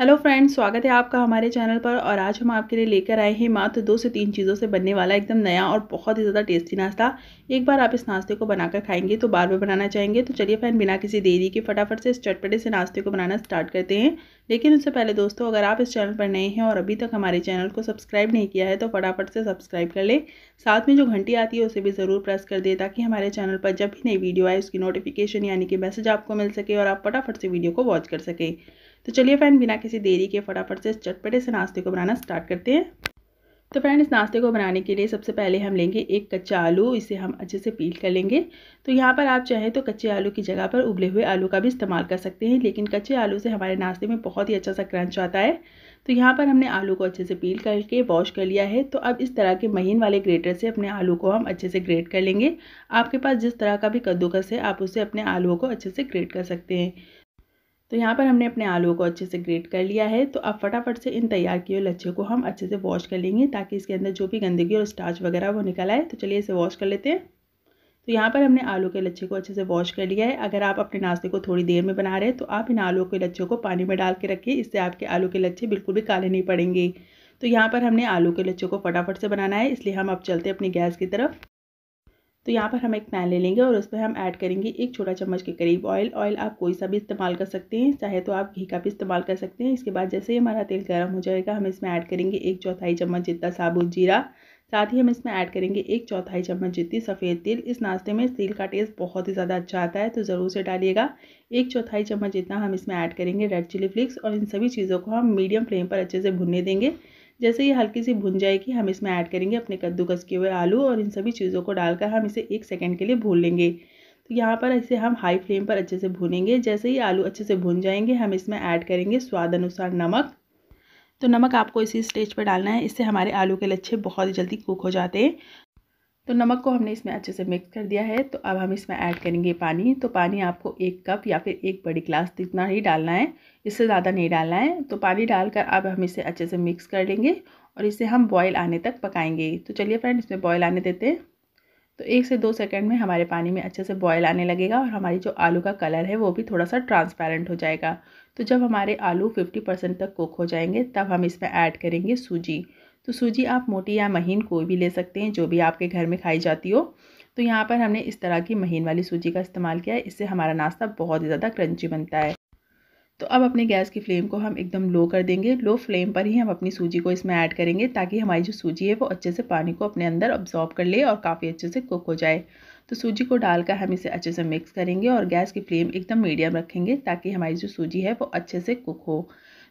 hello friends स्वागत है आपका हमारे चैनल पर और आज हम आपके लिए लेकर आए हैं मात्र दो से तीन चीज़ों से बनने वाला एकदम नया और बहुत ही ज़्यादा टेस्टी नाश्ता एक बार आप इस नाश्ते को बनाकर खाएंगे तो बार बार बनाना चाहेंगे तो चलिए फ्रेंड बिना किसी देरी के फटाफट से इस चटपटे से नाश्ते को बनाना स्टार्ट करते हैं लेकिन उससे पहले दोस्तों अगर आप इस चैनल पर नए हैं और अभी तक हमारे चैनल को सब्सक्राइब नहीं किया है तो फटाफट से सब्सक्राइब कर लें साथ में जो घंटी आती है उसे भी ज़रूर प्रेस कर दें ताकि हमारे चैनल पर जब भी नई वीडियो आए उसकी नोटिफिकेशन यानी कि मैसेज आपको मिल सके और आप फटाफट से वीडियो को वॉच कर सकें तो चलिए फ्रेंड बिना किसी देरी के फटाफट से चटपटे से नाश्ते को बनाना स्टार्ट करते हैं तो फ्रेंड इस नाश्ते को बनाने के लिए सबसे पहले हम लेंगे एक कच्चा आलू इसे हम अच्छे से पील कर लेंगे तो यहाँ पर आप चाहें तो कच्चे आलू की जगह पर उबले हुए आलू का भी इस्तेमाल कर सकते हैं लेकिन कच्चे आलू से हमारे नाश्ते में बहुत ही अच्छा सा क्रंच आता है तो यहाँ पर हमने आलू को अच्छे से पील करके वॉश कर लिया है तो अब इस तरह के महीन वाले ग्रेटर से अपने आलू को हम अच्छे से ग्रेट कर लेंगे आपके पास जिस तरह का भी कद्दूकस है आप उसे अपने आलूओं को अच्छे से ग्रेट कर सकते हैं तो यहाँ पर हमने अपने आलू को अच्छे से ग्रेट कर लिया है तो अब फटाफट से इन तैयार किए लच्छे को हम अच्छे से वॉश कर लेंगे ताकि इसके अंदर जो भी गंदगी और स्टार्च वगैरह वो निकल आए तो चलिए इसे वॉश कर लेते हैं तो यहाँ पर हमने आलू के लच्छे को अच्छे से वॉश कर लिया है अगर आप अपने नाश्ते को थोड़ी देर में बना रहे हैं तो आप इन आलू के लच्छों को पानी में डाल के रखिए इससे आपके आलू के लच्छे बिल्कुल भी काले नहीं पड़ेंगे तो यहाँ पर हमने आलू के लच्छों को फटाफट से बनाना है इसलिए हम अब चलते अपनी गैस की तरफ तो यहाँ पर हम एक पैन ले लेंगे और उस पर हम ऐड करेंगे एक छोटा चम्मच के करीब ऑयल ऑयल आप कोई सा भी इस्तेमाल कर सकते हैं चाहे तो आप घी का भी इस्तेमाल कर सकते हैं इसके बाद जैसे ही हमारा तेल गर्म हो जाएगा हम इसमें ऐड करेंगे एक चौथाई चम्मच जितना साबुत जीरा साथ ही हम इसमें ऐड करेंगे एक चौथाई चम्मच जितनी सफ़ेद तिल इस नाश्ते में तिल का टेस्ट बहुत ही ज़्यादा अच्छा आता है तो ज़रूर से डालिएगा एक चौथाई चम्मच जितना हम इसमें ऐड करेंगे रेड चिली फ्लिक्स और इन सभी चीज़ों को हम मीडियम फ्लेम पर अच्छे से भुनने देंगे जैसे ये हल्की सी भुन जाएगी हम इसमें ऐड करेंगे अपने कद्दूकस किए हुए आलू और इन सभी चीज़ों को डालकर हम इसे एक सेकेंड के लिए भून लेंगे तो यहाँ पर इसे हम हाई फ्लेम पर अच्छे से भूनेंगे जैसे ही आलू अच्छे से भुन जाएंगे हम इसमें ऐड करेंगे स्वाद अनुसार नमक तो नमक आपको इसी स्टेज पर डालना है इससे हमारे आलू के लच्छे बहुत जल्दी कुक हो जाते हैं तो नमक को हमने इसमें अच्छे से मिक्स कर दिया है तो अब हम इसमें ऐड करेंगे पानी तो पानी आपको एक कप या फिर एक बड़ी गिलास जितना तो ही डालना है इससे ज़्यादा नहीं डालना है तो पानी डालकर अब हम इसे अच्छे से मिक्स कर लेंगे और इसे हम बॉयल आने तक पकाएंगे तो चलिए फ्रेंड इसमें बॉयल आने देते हैं तो एक से दो सेकेंड में हमारे पानी में अच्छे से बॉयल आने लगेगा और हमारी जो आलू का कलर है वो भी थोड़ा सा ट्रांसपेरेंट हो जाएगा तो जब हमारे आलू फिफ्टी परसेंट तक कुक हो जाएंगे तब हम इसमें ऐड करेंगे सूजी तो सूजी आप मोटी या महीन कोई भी ले सकते हैं जो भी आपके घर में खाई जाती हो तो यहाँ पर हमने इस तरह की महीन वाली सूजी का इस्तेमाल किया है इससे हमारा नाश्ता बहुत ही ज़्यादा क्रंची बनता है तो अब अपने गैस की फ्लेम को हम एकदम लो कर देंगे लो फ्लेम पर ही हम अपनी सूजी को इसमें ऐड करेंगे ताकि हमारी जो सूजी है वो अच्छे से पानी को अपने अंदर ऑब्जॉर्व कर ले और काफ़ी अच्छे से कुक हो जाए तो सूजी को डालकर हम इसे अच्छे से मिक्स करेंगे और गैस की फ्लेम एकदम मीडियम रखेंगे ताकि हमारी जो सूजी है वो अच्छे से कुक हो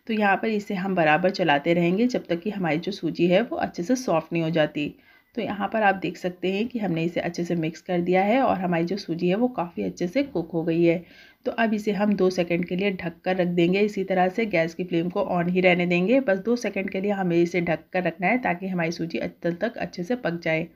तो यहाँ पर इसे हम बराबर चलाते रहेंगे जब तक कि हमारी जो सूजी है वो अच्छे से सॉफ्ट नहीं हो जाती तो यहाँ पर आप देख सकते हैं कि हमने इसे अच्छे से मिक्स कर दिया है और हमारी जो सूजी है वो काफ़ी अच्छे से कुक हो गई है तो अब इसे हम दो सेकंड के लिए ढक कर रख देंगे इसी तरह से गैस की फ्लेम को ऑन ही रहने देंगे बस दो सेकंड के लिए हमें इसे ढक कर रखना है ताकि हमारी सूजी अच्छे तक अच्छे से पक जाए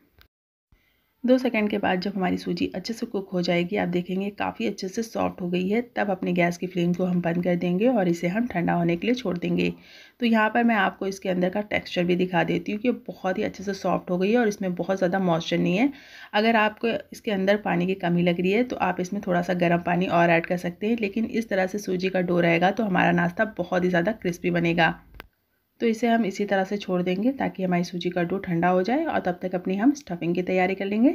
दो सेकंड के बाद जब हमारी सूजी अच्छे से कुक हो जाएगी आप देखेंगे काफ़ी अच्छे से सॉफ्ट हो गई है तब अपने गैस की फ्लेम को हम बंद कर देंगे और इसे हम ठंडा होने के लिए छोड़ देंगे तो यहाँ पर मैं आपको इसके अंदर का टेक्सचर भी दिखा देती हूँ कि बहुत ही अच्छे से सॉफ्ट हो गई है और इसमें बहुत ज़्यादा मॉइस्चर नहीं है अगर आपको इसके अंदर पानी की कमी लग रही है तो आप इसमें थोड़ा सा गर्म पानी और ऐड कर सकते हैं लेकिन इस तरह से सूजी का डो रहेगा तो हमारा नाश्ता बहुत ही ज़्यादा क्रिस्पी बनेगा तो इसे हम इसी तरह से छोड़ देंगे ताकि हमारी सूजी का डो ठंडा हो जाए और तब तक अपनी हम स्टफिंग की तैयारी कर लेंगे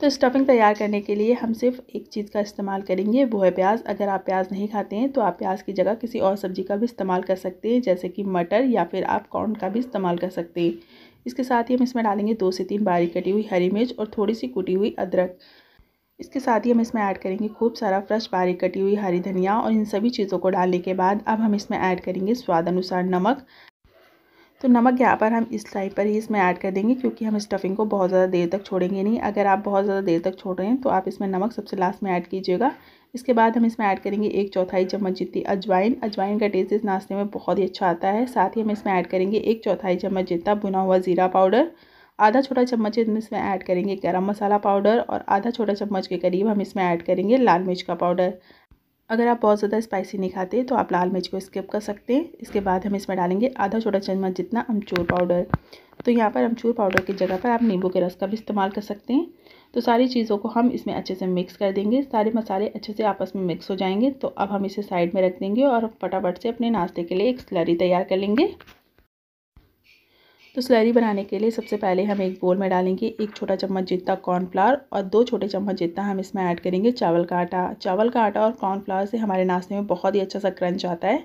तो स्टफिंग तैयार करने के लिए हम सिर्फ एक चीज़ का इस्तेमाल करेंगे वो है प्याज अगर आप प्याज नहीं खाते हैं तो आप प्याज की जगह किसी और सब्ज़ी का भी इस्तेमाल कर सकते हैं जैसे कि मटर या फिर आप कॉर्न का भी इस्तेमाल कर सकते हैं इसके साथ ही हम इसमें डालेंगे दो से तीन बारीक कटी हुई हरी मिर्च और थोड़ी सी कुटी हुई अदरक इसके साथ ही हम इसमें ऐड करेंगे खूब सारा फ्रेश बारीक कटी हुई हरी धनिया और इन सभी चीज़ों को डालने के बाद अब हम इसमें ऐड करेंगे स्वाद अनुसार नमक तो नमक यहाँ पर हम इस टाइप पर ही इसमें ऐड कर देंगे क्योंकि हम स्टफिंग को बहुत ज़्यादा देर तक छोड़ेंगे नहीं अगर आप बहुत ज़्यादा देर तक छोड़ रहे हैं तो आप इसमें नमक सबसे लास्ट में ऐड कीजिएगा इसके बाद हम इसमें ऐड करेंगे एक चौथाई चम्मच जितनी अजवाइन अजवाइन का टेस्ट इस नाश्ते में बहुत ही अच्छा आता है साथ ही हम इसमें ऐड करेंगे एक चौथाई चम्मच जितना भुना हुआ ज़ीरा पाउडर आधा छोटा चम्मच हम इसमें ऐड करेंगे गरम मसाला पाउडर और आधा छोटा चम्मच के करीब हम इसमें ऐड करेंगे लाल मिर्च का पाउडर अगर आप बहुत ज़्यादा स्पाइसी नहीं खाते तो आप लाल मिर्च को स्किप कर सकते हैं इसके बाद हम इसमें डालेंगे आधा छोटा चम्मच जितना अमचूर पाउडर तो यहाँ पर अमचूर पाउडर की जगह पर आप नींबू के रस का भी इस्तेमाल कर सकते हैं तो सारी चीज़ों को हम इसमें अच्छे से मिक्स कर देंगे सारे मसाले अच्छे से आपस में मिक्स हो जाएंगे तो अब हम इसे साइड में रख देंगे और फटाफट से अपने नाश्ते के लिए एक स्लरी तैयार कर लेंगे तो स्लरी बनाने के लिए सबसे पहले हम एक बोल में डालेंगे एक छोटा चम्मच जितना कॉर्नफ्लावर और दो छोटे चम्मच जितना हम इसमें ऐड करेंगे चावल का आटा चावल का आटा और कॉर्नफ्लावर से हमारे नाश्ते में बहुत ही अच्छा सा क्रंच आता है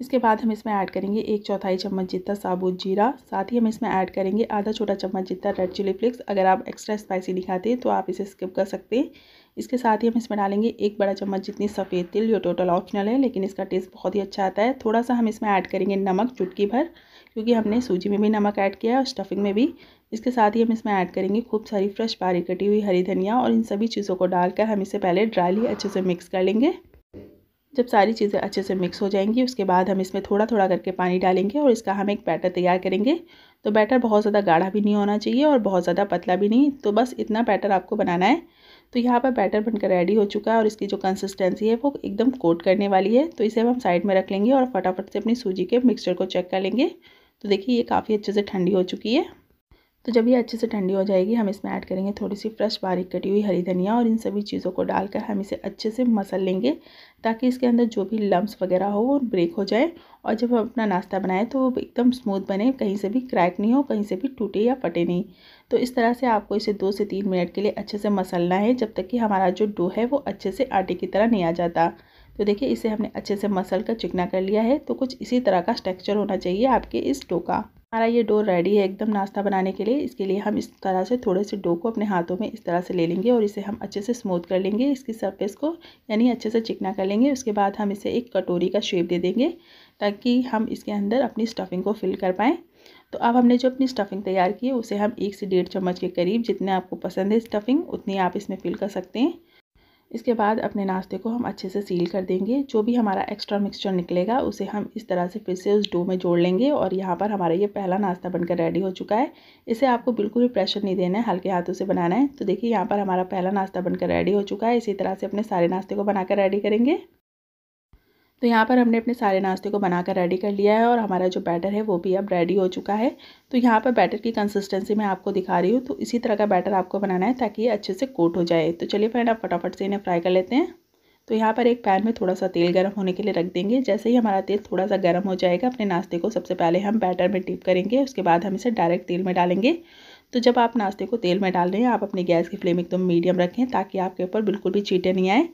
इसके बाद हम इसमें ऐड करेंगे एक चौथाई चम्मच जितना साबुत जीरा साथ ही हम इसमें ऐड करेंगे आधा छोटा चम्मच जितना रेड चिली फ्लिक्स अगर आप एक्स्ट्रा स्पाइसी दिखाते हैं तो आप इसे स्किप कर सकते हैं इसके साथ ही हम इसमें डालेंगे एक बड़ा चम्मच जितनी सफ़ेद तिल जो टोटल ऑप्शनल है लेकिन इसका टेस्ट बहुत ही अच्छा आता है थोड़ा सा हम इसमें ऐड करेंगे नमक चुटकी भर क्योंकि हमने सूजी में भी नमक ऐड किया है और स्टफिंग में भी इसके साथ ही हम इसमें ऐड करेंगे खूब सारी फ्रेश बारी कटी हुई हरी धनिया और इन सभी चीज़ों को डालकर हम इसे पहले ड्राईली अच्छे से मिक्स कर लेंगे जब सारी चीज़ें अच्छे से मिक्स हो जाएंगी उसके बाद हम इसमें थोड़ा थोड़ा करके पानी डालेंगे और इसका हम एक बैटर तैयार करेंगे तो बैटर बहुत ज़्यादा गाढ़ा भी नहीं होना चाहिए और बहुत ज़्यादा पतला भी नहीं तो बस इतना बैटर आपको बनाना है तो यहाँ पर बैटर बनकर रेडी हो चुका है और इसकी जो कंसिस्टेंसी है वो एकदम कोट करने वाली है तो इसे हम साइड में रख लेंगे और फटाफट से अपनी सूजी के मिक्सचर को चेक कर लेंगे तो देखिए ये काफ़ी अच्छे से ठंडी हो चुकी है तो जब ये अच्छे से ठंडी हो जाएगी हम इसमें ऐड करेंगे थोड़ी सी फ्रेश बारीक कटी हुई हरी धनिया और इन सभी चीज़ों को डालकर हम इसे अच्छे से मसल लेंगे ताकि इसके अंदर जो भी लम्ब वगैरह हो वो ब्रेक हो जाए और जब हम अपना नाश्ता बनाएं तो वो एकदम स्मूथ बने कहीं से भी क्रैक नहीं हो कहीं से भी टूटे या फटे नहीं तो इस तरह से आपको इसे दो से तीन मिनट के लिए अच्छे से मसलना है जब तक कि हमारा जो डो है वो अच्छे से आटे की तरह नहीं आ जाता तो देखिए इसे हमने अच्छे से मसल कर चिकना कर लिया है तो कुछ इसी तरह का स्ट्रक्चर होना चाहिए आपके इस डो का हमारा ये डो रेडी है एकदम नाश्ता बनाने के लिए इसके लिए हम इस तरह से थोड़े से डो को अपने हाथों में इस तरह से ले लेंगे और इसे हम अच्छे से स्मूथ कर लेंगे इसकी सरफेस को यानी अच्छे से चिकना कर लेंगे उसके बाद हम इसे एक कटोरी का शेप दे देंगे ताकि हम इसके अंदर अपनी स्टफिंग को फिल कर पाएँ तो अब हमने जो अपनी स्टफिंग तैयार की है उसे हम एक से डेढ़ चम्मच के करीब जितने आपको पसंद है स्टफिंग उतनी आप इसमें फिल कर सकते हैं इसके बाद अपने नाश्ते को हम अच्छे से सील कर देंगे जो भी हमारा एक्स्ट्रा मिक्सचर निकलेगा उसे हम इस तरह से फिर से उस डो में जोड़ लेंगे और यहाँ पर हमारा ये पहला नाश्ता बनकर रेडी हो चुका है इसे आपको बिल्कुल भी प्रेशर नहीं देना है हल्के हाथों से बनाना है तो देखिए यहाँ पर हमारा पहला नाश्ता बनकर रेडी हो चुका है इसी तरह से अपने सारे नाश्ते को बनाकर रेडी करेंगे तो यहाँ पर हमने अपने सारे नाश्ते को बनाकर रेडी कर लिया है और हमारा जो बैटर है वो भी अब रेडी हो चुका है तो यहाँ पर बैटर की कंसिस्टेंसी मैं आपको दिखा रही हूँ तो इसी तरह का बैटर आपको बनाना है ताकि ये अच्छे से कोट हो जाए तो चलिए फ्रेंड आप फटाफट से इन्हें फ्राई कर लेते हैं तो यहाँ पर एक पैन में थोड़ा सा तेल गर्म होने के लिए रख देंगे जैसे ही हमारा तेल थोड़ा सा गर्म हो जाएगा अपने नाश्ते को सबसे पहले हम बैटर में डिप करेंगे उसके बाद हम इसे डायरेक्ट तेल में डालेंगे तो जब आप नाश्ते को तेल में डाल रहे हैं आप अपनी गैस की फ्लेम एकदम मीडियम रखें ताकि आपके ऊपर बिल्कुल भी चीटें नहीं आए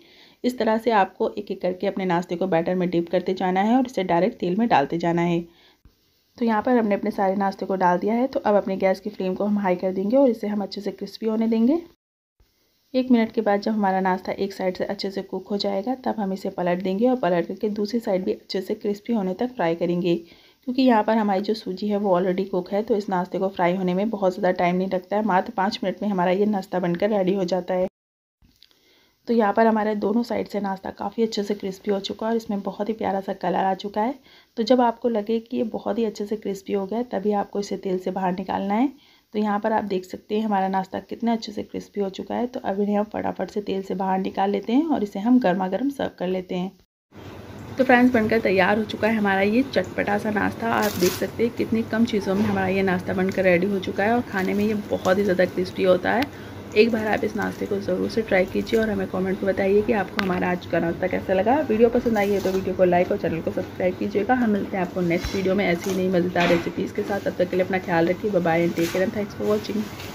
इस तरह से आपको एक एक करके अपने नाश्ते को बैटर में डिप करते जाना है और इसे डायरेक्ट तेल में डालते जाना है तो यहाँ पर हमने अपने सारे नाश्ते को डाल दिया है तो अब अपने गैस की फ्लेम को हम हाई कर देंगे और इसे हम अच्छे से क्रिस्पी होने देंगे एक मिनट के बाद जब हमारा नाश्ता एक साइड से अच्छे से कुक हो जाएगा तब हम इसे पलट देंगे और पलट करके दूसरी साइड भी अच्छे से क्रिस्पी होने तक फ्राई करेंगे क्योंकि यहाँ पर हमारी जो सूजी है वो ऑलरेडी कुक है तो इस नाश्ते को फ्राई होने में बहुत ज़्यादा टाइम नहीं लगता है मात्र पाँच मिनट में हमारा ये नाश्ता बनकर रेडी हो जाता है तो यहाँ पर हमारे दोनों साइड से नाश्ता काफ़ी अच्छे से क्रिस्पी हो चुका है और इसमें बहुत ही प्यारा सा कलर आ चुका है तो जब आपको लगे कि ये बहुत ही अच्छे से क्रिस्पी हो गया तभी आपको इसे तेल से बाहर निकालना है तो यहाँ पर आप देख सकते हैं हमारा नाश्ता कितना अच्छे से क्रिस्पी हो चुका है तो अब इन्हें हम फटाफट से तेल से बाहर निकाल लेते हैं और इसे हम गर्मा गर्म सर्व कर लेते हैं तो फ्रेंड्स बनकर तैयार हो चुका है हमारा ये चटपटा सा नाश्ता आप देख सकते हैं कितनी कम चीज़ों में हमारा ये नाश्ता बनकर रेडी हो चुका है और खाने में ये बहुत ही ज़्यादा क्रिस्पी होता है एक बार आप इस नाश्ते को ज़रूर से ट्राई कीजिए और हमें कमेंट में बताइए कि आपको हमारा आज का नाश्ता कैसा लगा वीडियो पसंद आई है तो वीडियो को लाइक और चैनल को सब्सक्राइब कीजिएगा हम मिलते हैं आपको नेक्स्ट वीडियो में ऐसी नई मज़ेदार रेसिपीज़ के साथ तब तक के लिए अपना ख्याल रखिए bye and take care and thanks for watching